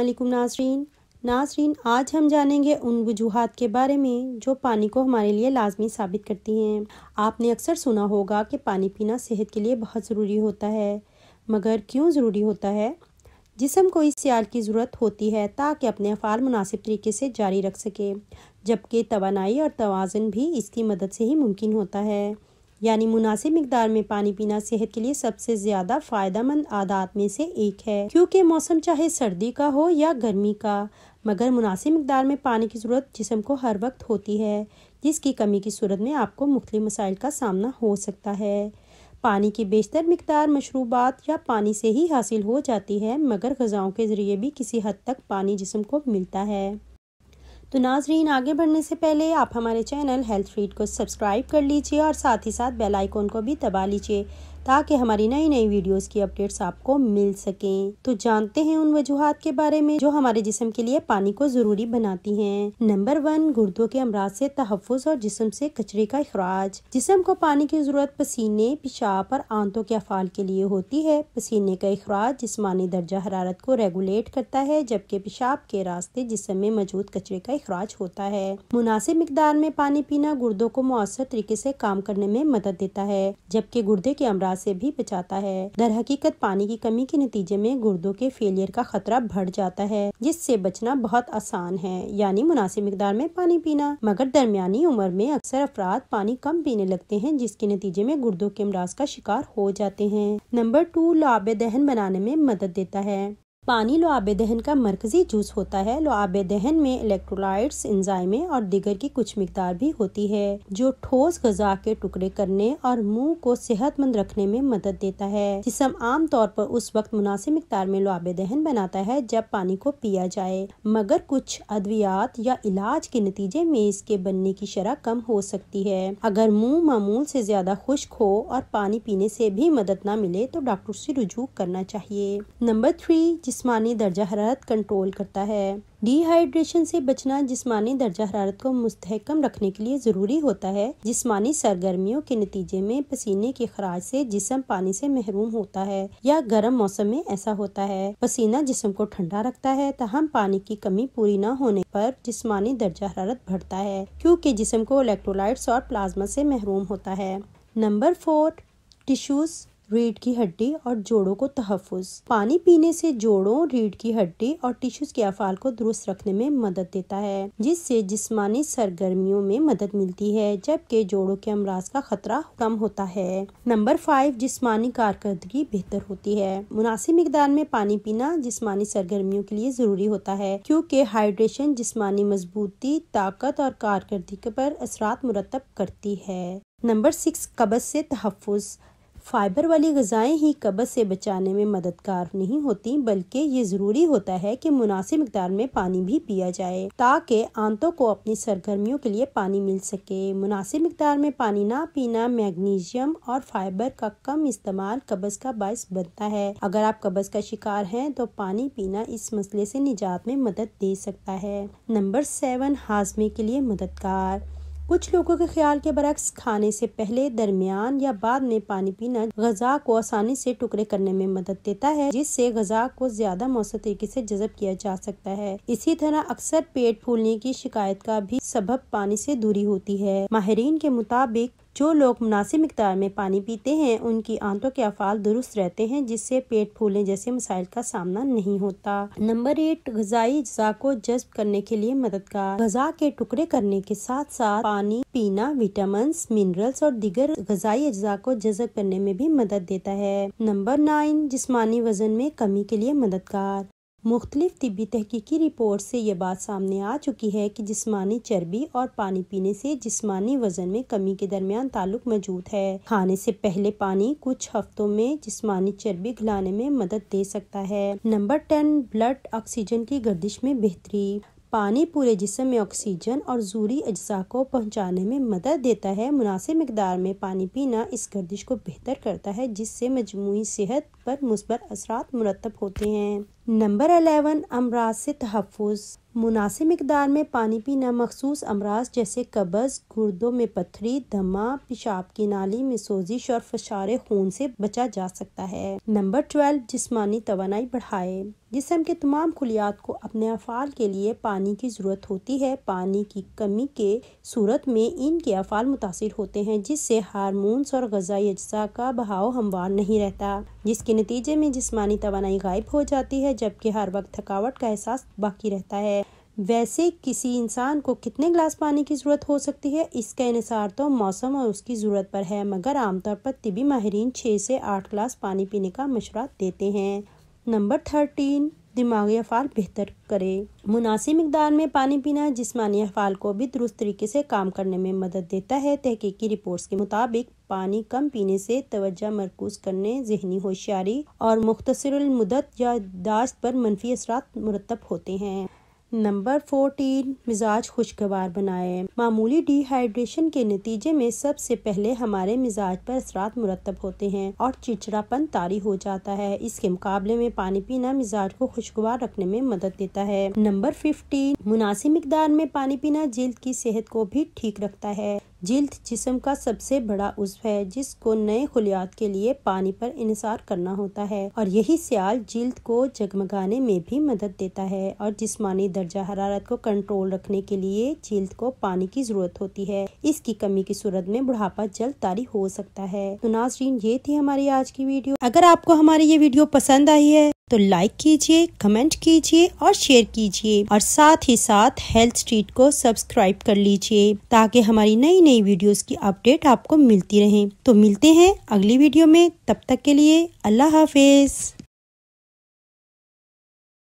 السلام علیکم ناظرین ناظرین آج ہم جانیں گے ان وجوہات کے بارے میں جو پانی کو ہمارے لیے لازمی ثابت کرتی ہیں آپ نے اکثر سنا ہوگا کہ پانی پینا صحت کے لیے بہت ضروری ہوتا ہے مگر کیوں ضروری ہوتا ہے جسم کو اس سیال کی ضرورت ہوتی ہے تاکہ اپنے افعال مناسب طریقے سے جاری رکھ سکے جبکہ توانائی اور توازن بھی اس کی مدد سے ہی ممکن ہوتا ہے یعنی مناسب مقدار میں پانی پینا صحت کے لیے سب سے زیادہ فائدہ مند عادات میں سے ایک ہے کیونکہ موسم چاہے سردی کا ہو یا گرمی کا مگر مناسب مقدار میں پانی کی ضرورت جسم کو ہر وقت ہوتی ہے جس کی کمی کی صورت میں آپ کو مختلف مسائل کا سامنا ہو سکتا ہے پانی کی بیشتر مقدار مشروبات یا پانی سے ہی حاصل ہو جاتی ہے مگر غذاؤں کے ذریعے بھی کسی حد تک پانی جسم کو ملتا ہے تو ناظرین آگے بڑھنے سے پہلے آپ ہمارے چینل ہیلتھ فیڈ کو سبسکرائب کر لیجئے اور ساتھ ہی ساتھ بیل آئیکن کو بھی دبا لیجئے تاکہ ہماری نئی نئی ویڈیوز کی اپڈیٹس آپ کو مل سکیں تو جانتے ہیں ان وجوہات کے بارے میں جو ہمارے جسم کے لیے پانی کو ضروری بناتی ہیں نمبر ون گردوں کے امراض سے تحفظ اور جسم سے کچرے کا اخراج جسم کو پانی کی ضرورت پسینے پیشاب اور آنتوں کے افعال کے لیے ہوتی ہے پسینے کا اخراج جسمانی درجہ حرارت کو ریگولیٹ کرتا ہے جبکہ پیشاب کے راستے جسم میں موجود کچرے کا اخراج ہوتا ہے مناسب مقدار میں پانی پینا گردوں کو مؤثر طریقے سے کام کرنے میں مدد دیتا ہے جبکہ گردے کے امراض سے بھی بچاتا ہے در حقیقت پانی کی کمی کے نتیجے میں گردوں کے فیلئر کا خطرہ بڑھ جاتا ہے جس سے بچنا بہت آسان ہے یعنی مناسب مقدار میں پانی پینا مگر درمیانی عمر میں اکثر افراد پانی کم پینے لگتے ہیں جس کے نتیجے میں گردوں کے امراض کا شکار ہو جاتے ہیں نمبر ٹو لعاب دہن بنانے میں مدد دیتا ہے پانی لعاب دہن کا مرکزی جوس ہوتا ہے لعاب دہن میں الیکٹرولائٹس انزائمیں اور دیگر کی کچھ مقدار بھی ہوتی ہے جو ٹھوس غذا کے ٹکڑے کرنے اور منہ کو صحت مند رکھنے میں مدد دیتا ہے جسم عام طور پر اس وقت مناسب مقدار میں لعاب دہن بناتا ہے جب پانی کو پیا جائے مگر کچھ ادویات یا علاج کے نتیجے میں اس کے بننے کی شرح کم ہو سکتی ہے اگر منہ معمول سے زیادہ خشک ہو اور پانی پینے سے بھی مدد نہ ملے تو ڈاکٹر سے رجوع کرنا چاہیے نمبر تھری جسمانی درجہ حرارت کنٹرول کرتا ہے ڈی ہائیڈریشن سے بچنا جسمانی درجہ حرارت کو مستحکم رکھنے کے لیے ضروری ہوتا ہے جسمانی سرگرمیوں کے نتیجے میں پسینے کے خراج سے جسم پانی سے محروم ہوتا ہے یا گرم موسم میں ایسا ہوتا ہے پسینہ جسم کو ٹھنڈا رکھتا ہے تاہم پانی کی کمی پوری نہ ہونے پر جسمانی درجہ حرارت بڑھتا ہے کیونکہ جسم کو الیکٹرولائٹس اور پلازما سے محروم ہوتا ہے نمبر فور ٹیشوز ریڑھ کی ہڈی اور جوڑوں کو تحفظ پانی پینے سے جوڑوں ریڑھ کی ہڈی اور ٹیشوز کے افعال کو درست رکھنے میں مدد دیتا ہے جس سے جسمانی سرگرمیوں میں مدد ملتی ہے جبکہ جوڑوں کے امراض کا خطرہ کم ہوتا ہے نمبر فائیو جسمانی کارکردگی بہتر ہوتی ہے مناسب مقدار میں پانی پینا جسمانی سرگرمیوں کے لیے ضروری ہوتا ہے کیونکہ ہائیڈریشن جسمانی مضبوطی طاقت اور کارکردگی پر اثرات مرتب کرتی ہے نمبر سکس قبض سے تحفظ فائبر والی غذائیں ہی قبض سے بچانے میں مددگار نہیں ہوتی بلکہ یہ ضروری ہوتا ہے کہ مناسب مقدار میں پانی بھی پیا جائے تاکہ آنتوں کو اپنی سرگرمیوں کے لیے پانی مل سکے مناسب مقدار میں پانی نہ پینا میگنیشیم اور فائبر کا کم استعمال قبض کا باعث بنتا ہے اگر آپ قبض کا شکار ہیں تو پانی پینا اس مسئلے سے نجات میں مدد دے سکتا ہے نمبر سیون ہاضمے کے لیے مددگار کچھ لوگوں کے خیال کے برعکس کھانے سے پہلے درمیان یا بعد میں پانی پینا غذا کو آسانی سے ٹکڑے کرنے میں مدد دیتا ہے جس سے غذا کو زیادہ موثر طریقے سے جذب کیا جا سکتا ہے اسی طرح اکثر پیٹ پھولنے کی شکایت کا بھی سبب پانی سے دوری ہوتی ہے ماہرین کے مطابق جو لوگ مناسب مقدار میں پانی پیتے ہیں ان کی آنتوں کے افعال درست رہتے ہیں جس سے پیٹ پھولنے جیسے مسائل کا سامنا نہیں ہوتا نمبر ایٹ غذائی اجزاء کو جذب کرنے کے لیے مددگار غذا کے ٹکڑے کرنے کے ساتھ ساتھ پانی پینا وٹامنس منرلز اور دیگر غذائی اجزاء کو جذب کرنے میں بھی مدد دیتا ہے نمبر نائن جسمانی وزن میں کمی کے لیے مددگار مختلف طبی تحقیقی رپورٹ سے یہ بات سامنے آ چکی ہے کہ جسمانی چربی اور پانی پینے سے جسمانی وزن میں کمی کے درمیان تعلق موجود ہے کھانے سے پہلے پانی کچھ ہفتوں میں جسمانی چربی گھلانے میں مدد دے سکتا ہے نمبر ٹین بلڈ آکسیجن کی گردش میں بہتری پانی پورے جسم میں آکسیجن اور زوری اجزاء کو پہنچانے میں مدد دیتا ہے مناسب مقدار میں پانی پینا اس گردش کو بہتر کرتا ہے جس سے مجموعی صحت پر مثبت اثرات مرتب ہوتے ہیں نمبر الیون امراض سے تحفظ مناسب مقدار میں پانی پینا مخصوص امراض جیسے قبض گردوں میں پتھری دھماک پیشاب کی نالی میں سوزش اور فشار خون سے بچا جا سکتا ہے نمبر ٹویلو جسمانی توانائی بڑھائے جسم کے تمام خلیات کو اپنے افعال کے لیے پانی کی ضرورت ہوتی ہے پانی کی کمی کے صورت میں ان کے افعال متاثر ہوتے ہیں جس سے ہارمونز اور غذائی اجزاء کا بہاؤ ہموار نہیں رہتا جس کے نتیجے میں جسمانی توانائی غائب ہو جاتی ہے جبکہ ہر وقت تھکاوٹ کا احساس باقی رہتا ہے ویسے کسی انسان کو کتنے گلاس پانی کی ضرورت ہو سکتی ہے اس کا انحصار تو موسم اور اس کی ضرورت پر ہے مگر عام طور پر طبی ماہرین چھ سے آٹھ گلاس پانی پینے کا مشورہ دیتے ہیں نمبر تھرٹین دماغی افعال بہتر کرے مناسب مقدار میں پانی پینا جسمانی افعال کو بھی درست طریقے سے کام کرنے میں مدد دیتا ہے تحقیقی رپورٹس کے مطابق پانی کم پینے سے توجہ مرکوز کرنے ذہنی ہوشیاری اور مختصر المدت یا داشت پر منفی اثرات مرتب ہوتے ہیں نمبر فورٹین مزاج خوشگوار بنائے معمولی ڈی ہائیڈریشن کے نتیجے میں سب سے پہلے ہمارے مزاج پر اثرات مرتب ہوتے ہیں اور چچڑا پن طاری ہو جاتا ہے اس کے مقابلے میں پانی پینا مزاج کو خوشگوار رکھنے میں مدد دیتا ہے نمبر ففٹین مناسب مقدار میں پانی پینا جلد کی صحت کو بھی ٹھیک رکھتا ہے جلد جسم کا سب سے بڑا عضو ہے جس کو نئے خلیات کے لیے پانی پر انحصار کرنا ہوتا ہے اور یہی سیال جلد کو جگمگانے میں بھی مدد دیتا ہے اور جسمانی درجہ حرارت کو کنٹرول رکھنے کے لیے جلد کو پانی کی ضرورت ہوتی ہے اس کی کمی کی صورت میں بڑھاپا جلد تاری ہو سکتا ہے تو ناظرین یہ تھی ہماری آج کی ویڈیو اگر آپ کو ہماری یہ ویڈیو پسند آئی ہے تو لائک کیجئے کمنٹ کیجئے اور شیئر کیجئے اور ساتھ ہی ساتھ ہیلتھ کو سبسکرائب کر لیجئے تاکہ ہماری نئی نئی ویڈیوز کی اپڈیٹ آپ کو ملتی رہیں تو ملتے ہیں اگلی ویڈیو میں تب تک کے لیے اللہ حافظ